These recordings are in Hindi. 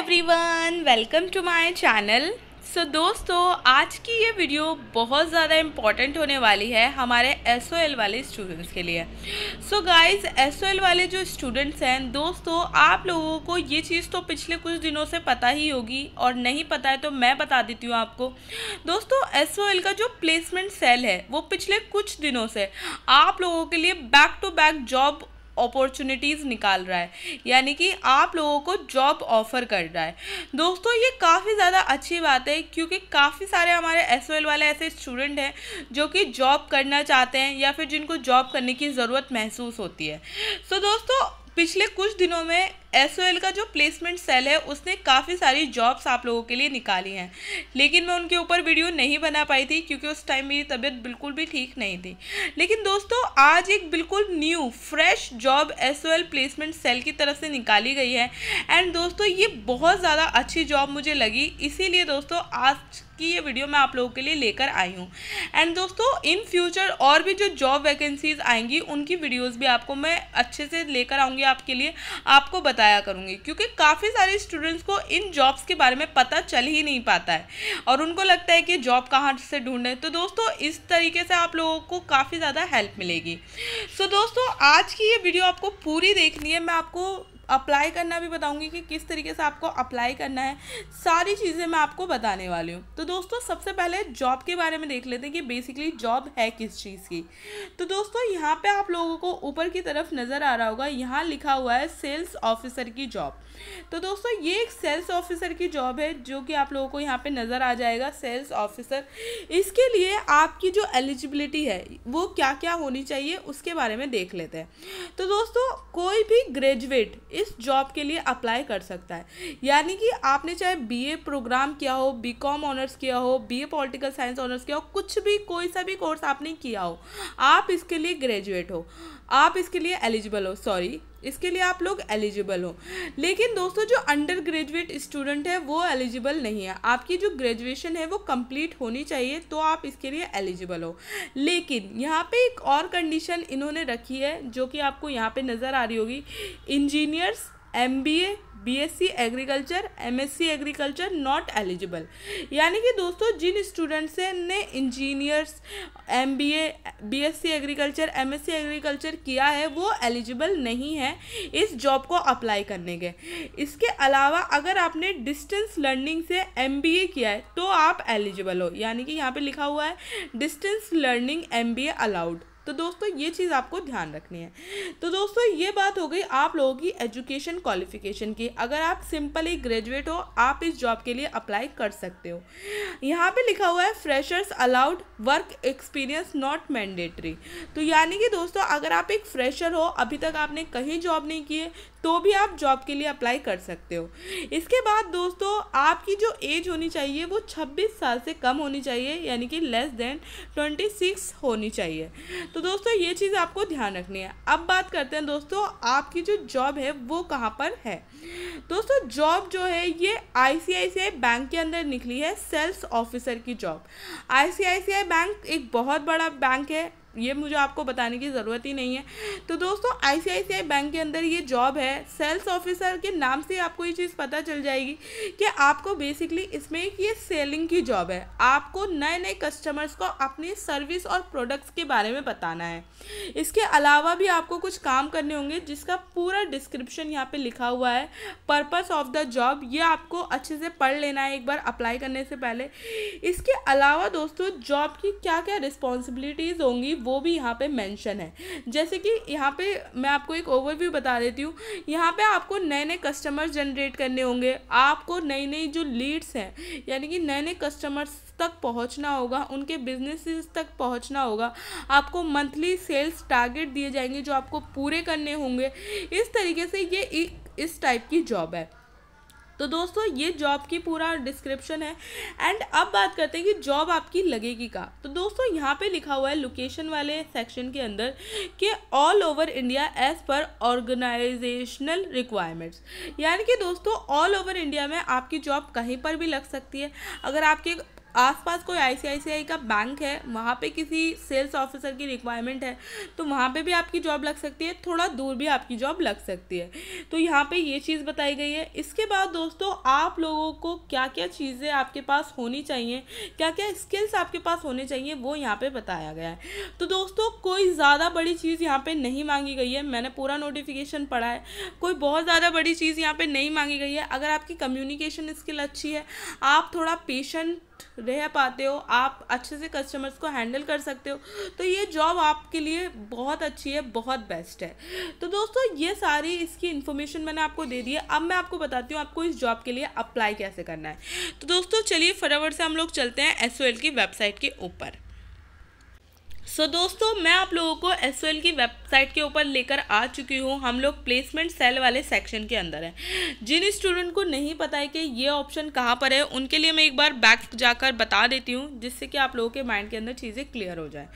everyone welcome to my channel so दोस्तों आज की ये वीडियो बहुत ज़्यादा इम्पॉर्टेंट होने वाली है हमारे एस वाले स्टूडेंट्स के लिए सो एस गाइस एल वाले जो स्टूडेंट्स हैं दोस्तों आप लोगों को ये चीज़ तो पिछले कुछ दिनों से पता ही होगी और नहीं पता है तो मैं बता देती हूँ आपको दोस्तों एस का जो प्लेसमेंट सेल है वो पिछले कुछ दिनों से आप लोगों के लिए back to back job opportunities निकाल रहा है यानी कि आप लोगों को जॉब ऑफर कर रहा है दोस्तों ये काफ़ी ज़्यादा अच्छी बात है क्योंकि काफ़ी सारे हमारे एस वाले ऐसे स्टूडेंट हैं जो कि जॉब करना चाहते हैं या फिर जिनको जॉब करने की ज़रूरत महसूस होती है सो so, दोस्तों पिछले कुछ दिनों में एस का जो प्लेसमेंट सेल है उसने काफ़ी सारी जॉब्स आप लोगों के लिए निकाली हैं लेकिन मैं उनके ऊपर वीडियो नहीं बना पाई थी क्योंकि उस टाइम मेरी तबीयत बिल्कुल भी ठीक नहीं थी लेकिन दोस्तों आज एक बिल्कुल new fresh jobs placement cell की तरफ से निकाली गई है एंड दोस्तों ये बहुत ज़्यादा अच्छी जॉब मुझे लगी इसीलिए दोस्तों आज की ये वीडियो मैं आप लोगों के लिए लेकर आई हूँ एंड दोस्तों इन फ्यूचर और भी जो जॉब वैकेंसीज आएंगी उनकी वीडियोज़ भी आपको मैं अच्छे से लेकर आऊँगी आपके लिए आपको बता बताया करूँगी क्योंकि काफ़ी सारे स्टूडेंट्स को इन जॉब्स के बारे में पता चल ही नहीं पाता है और उनको लगता है कि जॉब कहाँ से ढूंढें तो दोस्तों इस तरीके से आप लोगों को काफ़ी ज़्यादा हेल्प मिलेगी सो so, दोस्तों आज की ये वीडियो आपको पूरी देखनी है मैं आपको अप्लाई करना भी बताऊँगी कि किस तरीके से आपको अप्लाई करना है सारी चीज़ें मैं आपको बताने वाली हूँ तो दोस्तों सबसे पहले जॉब के बारे में देख लेते हैं कि बेसिकली जॉब है किस चीज़ की तो दोस्तों यहाँ पर आप लोगों को ऊपर की तरफ नज़र आ रहा होगा यहाँ लिखा हुआ है सेल्स ऑफिसर की जॉब तो दोस्तों ये एक सेल्स ऑफिसर की जॉब है जो कि आप लोगों को यहाँ पे नज़र आ जाएगा सेल्स ऑफिसर इसके लिए आपकी जो एलिजिबिलिटी है वो क्या क्या होनी चाहिए उसके बारे में देख लेते हैं तो दोस्तों कोई भी ग्रेजुएट इस जॉब के लिए अप्लाई कर सकता है यानी कि आपने चाहे बीए प्रोग्राम किया हो बी ऑनर्स किया हो बी ए साइंस ऑनर्स किया हो कुछ भी कोई सा भी कोर्स आपने किया हो आप इसके लिए ग्रेजुएट हो आप इसके लिए एलिजिबल हो सॉरी इसके लिए आप लोग एलिजिबल हो लेकिन दोस्तों जो अंडर ग्रेजुएट स्टूडेंट है वो एलिजिबल नहीं है आपकी जो ग्रेजुएशन है वो कंप्लीट होनी चाहिए तो आप इसके लिए एलिजिबल हो लेकिन यहाँ पे एक और कंडीशन इन्होंने रखी है जो कि आपको यहाँ पे नज़र आ रही होगी engineers M B A BSc agriculture MSc agriculture not eligible यानी कि दोस्तों जिन स्टूडेंट्स ने engineers MBA BSc agriculture MSc agriculture किया है वो एलिजिबल नहीं है इस जॉब को अप्लाई करने के इसके अलावा अगर आपने डिस्टेंस लर्निंग से एमबीए किया है तो आप एलिजिबल हो यानी कि यहाँ पे लिखा हुआ है डिस्टेंस लर्निंग ए अलाउड तो दोस्तों ये चीज़ आपको ध्यान रखनी है तो दोस्तों ये बात हो गई आप लोगों की एजुकेशन क्वालिफिकेशन की अगर आप सिंपल एक ग्रेजुएट हो आप इस जॉब के लिए अप्लाई कर सकते हो यहाँ पे लिखा हुआ है freshers allowed work experience not mandatory तो यानी कि दोस्तों अगर आप एक फ्रेशर हो अभी तक आपने कहीं जॉब नहीं किए तो भी आप जॉब के लिए अप्लाई कर सकते हो इसके बाद दोस्तों आपकी जो एज होनी चाहिए वो 26 साल से कम होनी चाहिए यानी कि लेस देन 26 होनी चाहिए तो दोस्तों ये चीज़ आपको ध्यान रखनी है अब बात करते हैं दोस्तों आपकी जो जॉब है वो कहाँ पर है दोस्तों जॉब जो है ये आईसीआईसीआई बैंक के अंदर निकली है सेल्स ऑफिसर की जॉब आईसीआईसीआई बैंक एक बहुत बड़ा बैंक है ये मुझे आपको बताने की ज़रूरत ही नहीं है तो दोस्तों आईसीआईसीआई बैंक के अंदर ये जॉब है सेल्स ऑफिसर के नाम से आपको ये चीज़ पता चल जाएगी कि आपको बेसिकली इसमें एक ये सेलिंग की जॉब है आपको नए नए कस्टमर्स को अपनी सर्विस और प्रोडक्ट्स के बारे में बताना है इसके अलावा भी आपको कुछ काम करने होंगे जिसका पूरा डिस्क्रिप्शन यहाँ पर लिखा हुआ है पर्पज़ ऑफ द जॉब ये आपको अच्छे से पढ़ लेना है एक बार अप्लाई करने से पहले इसके अलावा दोस्तों जॉब की क्या क्या रिस्पॉन्सिबिलिटीज़ होंगी वो भी यहाँ पे मेंशन है जैसे कि यहाँ पे मैं आपको एक ओवरव्यू बता देती हूँ यहाँ पे आपको नए नए कस्टमर जनरेट करने होंगे आपको नई नई जो लीड्स हैं यानी कि नए नए कस्टमर्स तक पहुंचना होगा उनके बिजनेस तक पहुंचना होगा आपको मंथली सेल्स टारगेट दिए जाएंगे जो आपको पूरे करने होंगे इस तरीके से ये इस टाइप की जॉब है तो दोस्तों ये जॉब की पूरा डिस्क्रिप्शन है एंड अब बात करते हैं कि जॉब आपकी लगेगी का तो दोस्तों यहाँ पे लिखा हुआ है लोकेशन वाले सेक्शन के अंदर कि all over India as per organisational requirements यानी कि दोस्तों ऑल ओवर इंडिया में आपकी जॉब कहीं पर भी लग सकती है अगर आपके आसपास कोई आईसीआईसीआई का बैंक है वहाँ पे किसी सेल्स ऑफिसर की रिक्वायरमेंट है तो वहाँ पे भी आपकी जॉब लग सकती है थोड़ा दूर भी आपकी जॉब लग सकती है तो यहाँ पे ये चीज़ बताई गई है इसके बाद दोस्तों आप लोगों को क्या क्या चीज़ें आपके पास होनी चाहिए क्या क्या स्किल्स आपके पास होने चाहिए वो यहाँ पर बताया गया है तो दोस्तों कोई ज़्यादा बड़ी चीज़ यहाँ पर नहीं मांगी गई है मैंने पूरा नोटिफिकेशन पढ़ा है कोई बहुत ज़्यादा बड़ी चीज़ यहाँ पर नहीं मांगी गई है अगर आपकी कम्युनिकेशन स्किल अच्छी है आप थोड़ा पेशेंट रह पाते हो आप अच्छे से कस्टमर्स को हैंडल कर सकते हो तो ये जॉब आपके लिए बहुत अच्छी है बहुत बेस्ट है तो दोस्तों ये सारी इसकी इन्फॉर्मेशन मैंने आपको दे दी है अब मैं आपको बताती हूँ आपको इस जॉब के लिए अप्लाई कैसे करना है तो दोस्तों चलिए फटाफट से हम लोग चलते हैं एस की वेबसाइट के ऊपर सो so, दोस्तों मैं आप लोगों को एस की वेबसाइट के ऊपर लेकर आ चुकी हूँ हम लोग प्लेसमेंट सेल वाले सेक्शन के अंदर हैं जिन स्टूडेंट को नहीं पता है कि ये ऑप्शन कहाँ पर है उनके लिए मैं एक बार बैक जाकर बता देती हूँ जिससे कि आप लोगों के माइंड के अंदर चीज़ें क्लियर हो जाए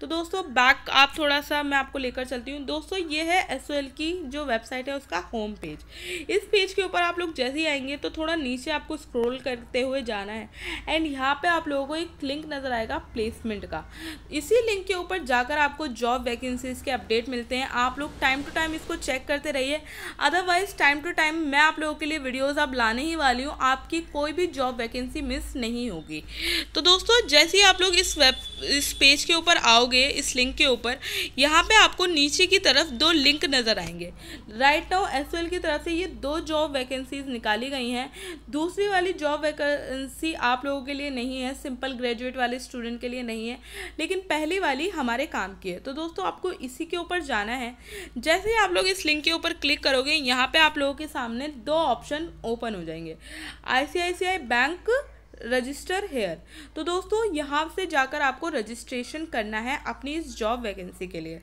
तो दोस्तों बैक आप थोड़ा सा मैं आपको लेकर चलती हूँ दोस्तों ये है एस की जो वेबसाइट है उसका होम पेज इस पेज के ऊपर आप लोग जैसे ही आएंगे तो थोड़ा नीचे आपको स्क्रोल करते हुए जाना है एंड यहाँ पर आप लोगों को एक लिंक नज़र आएगा प्लेसमेंट का इसी लिंक लिंक के ऊपर जाकर आपको जॉब वैकेंसीज के अपडेट मिलते हैं आप लोग टाइम टू टाइम इसको चेक करते रहिए अदरवाइज़ टाइम टू टाइम मैं आप लोगों के लिए वीडियोज़ आप लाने ही वाली हूँ आपकी कोई भी जॉब वैकेंसी मिस नहीं होगी तो दोस्तों जैसे ही आप लोग इस वेब इस पेज के ऊपर आओगे इस लिंक के ऊपर यहाँ पर आपको नीचे की तरफ दो लिंक नज़र आएंगे राइट नाउ एस की तरफ से ये दो जॉब वैकेंसीज निकाली गई हैं दूसरी वाली जॉब वैकेंसी आप लोगों के लिए नहीं है सिंपल ग्रेजुएट वाले स्टूडेंट के लिए नहीं है लेकिन पहली वाली वाली हमारे काम की है तो दोस्तों आपको इसी के ऊपर जाना है जैसे ही आप लोग इस लिंक के ऊपर क्लिक करोगे यहाँ पे आप लोगों के सामने दो ऑप्शन ओपन हो जाएंगे आई बैंक रजिस्टर हेयर तो दोस्तों यहाँ से जाकर आपको रजिस्ट्रेशन करना है अपनी इस जॉब वैकेंसी के लिए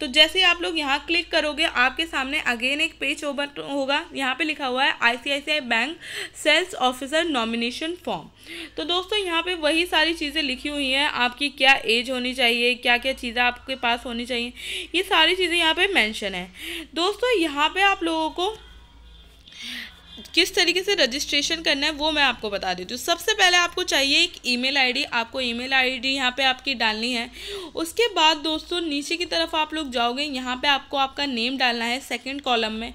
तो जैसे आप लोग यहाँ क्लिक करोगे आपके सामने अगेन एक पेज ओपन होगा यहाँ पे लिखा हुआ है ICICI bank sales officer nomination form तो दोस्तों यहाँ पे वही सारी चीज़ें लिखी हुई हैं आपकी क्या एज होनी चाहिए क्या क्या चीज़ें आपके पास होनी चाहिए ये सारी चीज़ें यहाँ पर मैंशन है दोस्तों यहाँ पर आप लोगों को किस तरीके से रजिस्ट्रेशन करना है वो मैं आपको बता देती हूँ सबसे पहले आपको चाहिए एक ईमेल आईडी आपको ईमेल आईडी यहाँ पे आपकी डालनी है उसके बाद दोस्तों नीचे की तरफ आप लोग जाओगे यहाँ पे आपको आपका नेम डालना है सेकेंड कॉलम में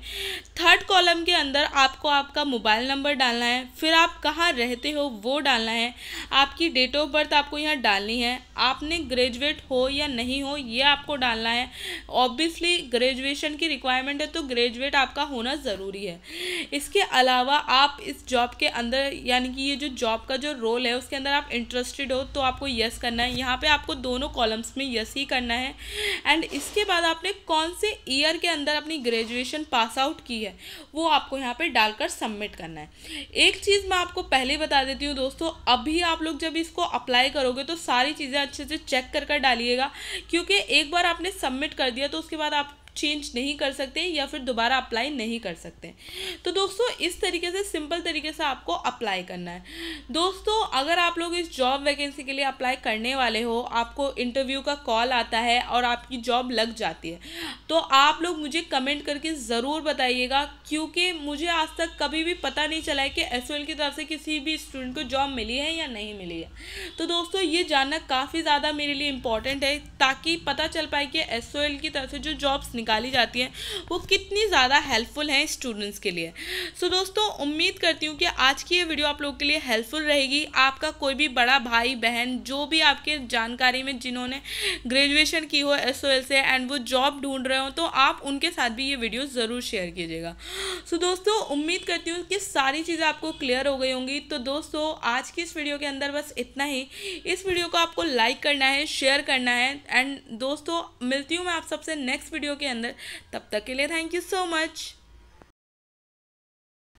थर्ड कॉलम के अंदर आपको आपका मोबाइल नंबर डालना है फिर आप कहाँ रहते हो वो डालना है आपकी डेट ऑफ बर्थ आपको यहाँ डालनी है आपने ग्रेजुएट हो या नहीं हो ये आपको डालना है ऑब्वियसली ग्रेजुएशन की रिक्वायरमेंट है तो ग्रेजुएट आपका होना ज़रूरी है इसके अलावा अलावा आप इस जॉब के अंदर यानी कि ये जो जॉब का जो रोल है उसके अंदर आप इंटरेस्टेड हो तो आपको यस करना है यहाँ पे आपको दोनों कॉलम्स में यस ही करना है एंड इसके बाद आपने कौन से ईयर के अंदर अपनी ग्रेजुएशन पास आउट की है वो आपको यहाँ पर डालकर सबमिट करना है एक चीज़ मैं आपको पहले बता देती हूँ दोस्तों अभी आप लोग जब इसको अप्लाई करोगे तो सारी चीज़ें अच्छे से चेक कर कर डालिएगा क्योंकि एक बार आपने सबमिट कर दिया तो उसके बाद आप चेंज नहीं कर सकते या फिर दोबारा अप्लाई नहीं कर सकते तो दोस्तों इस तरीके से सिंपल तरीके से आपको अप्लाई करना है दोस्तों अगर आप लोग इस जॉब वैकेंसी के लिए अप्लाई करने वाले हो आपको इंटरव्यू का कॉल आता है और आपकी जॉब लग जाती है तो आप लोग मुझे कमेंट करके ज़रूर बताइएगा क्योंकि मुझे आज तक कभी भी पता नहीं चला है कि एस की तरफ से किसी भी स्टूडेंट को जॉब मिली है या नहीं मिली है तो दोस्तों ये जानना काफ़ी ज़्यादा मेरे लिए इंपॉर्टेंट है ताकि पता चल पाए कि एस की तरफ से जो जॉब्स निकाली जाती हैं वो कितनी ज़्यादा हेल्पफुल हैं स्टूडेंट्स के लिए सो दोस्तों उम्मीद करती हूँ कि आज की ये वीडियो आप लोगों के लिए हेल्पफुल रहेगी आपका कोई भी बड़ा भाई बहन जो भी आपके जानकारी में जिन्होंने ग्रेजुएशन की हो एस से एंड वो जॉब ढूंढ रहे हो तो आप उनके साथ भी ये वीडियो ज़रूर शेयर कीजिएगा सो दोस्तों उम्मीद करती हूँ कि सारी चीज़ें आपको क्लियर हो गई होंगी तो दोस्तों आज की इस वीडियो के अंदर बस इतना ही इस वीडियो को आपको लाइक करना है शेयर करना है एंड दोस्तों मिलती हूँ मैं आप सबसे नेक्स्ट वीडियो के अंदर तब तक के लिए थैंक यू सो मच